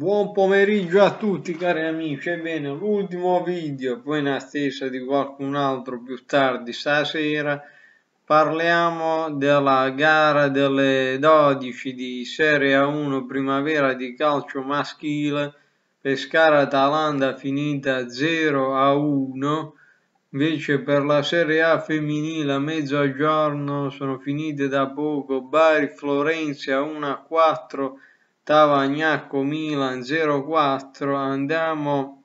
Buon pomeriggio a tutti cari amici, ebbene l'ultimo video, poi in attesa di qualcun altro più tardi stasera, parliamo della gara delle 12 di Serie a 1 primavera di calcio maschile, Pescara-Atalanta finita 0 a 1, invece per la Serie A femminile a mezzogiorno sono finite da poco Bari-Florenza 1 a 4, Tavagnacco Milan 04 andiamo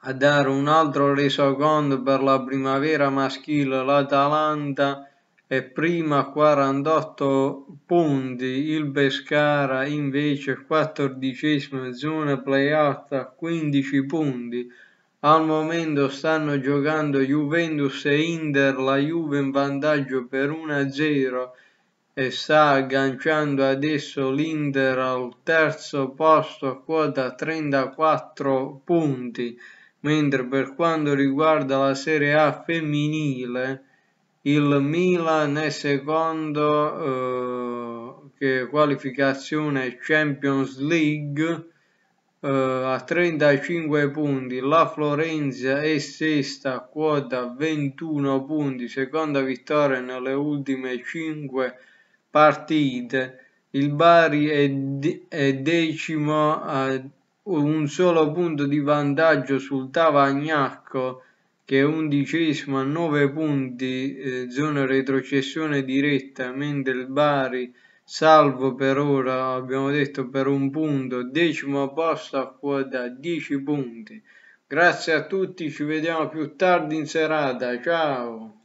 a dare un altro resoconto per la primavera maschile l'Atalanta è prima 48 punti il Pescara invece 14 zona playout a 15 punti al momento stanno giocando Juventus e Inter la Juve in vantaggio per 1-0 e sta agganciando adesso l'Inter al terzo posto a quota 34 punti, mentre per quanto riguarda la Serie A femminile il Milan è secondo eh, che qualificazione Champions League eh, a 35 punti, la Florenza è sesta a quota 21 punti, seconda vittoria nelle ultime 5 partite, il Bari è, decimo a un solo punto di vantaggio sul Tavagnacco che è undicesimo a 9 punti, eh, zona retrocessione diretta, mentre il Bari salvo per ora, abbiamo detto per un punto, decimo posto a quota 10 punti. Grazie a tutti, ci vediamo più tardi in serata, ciao!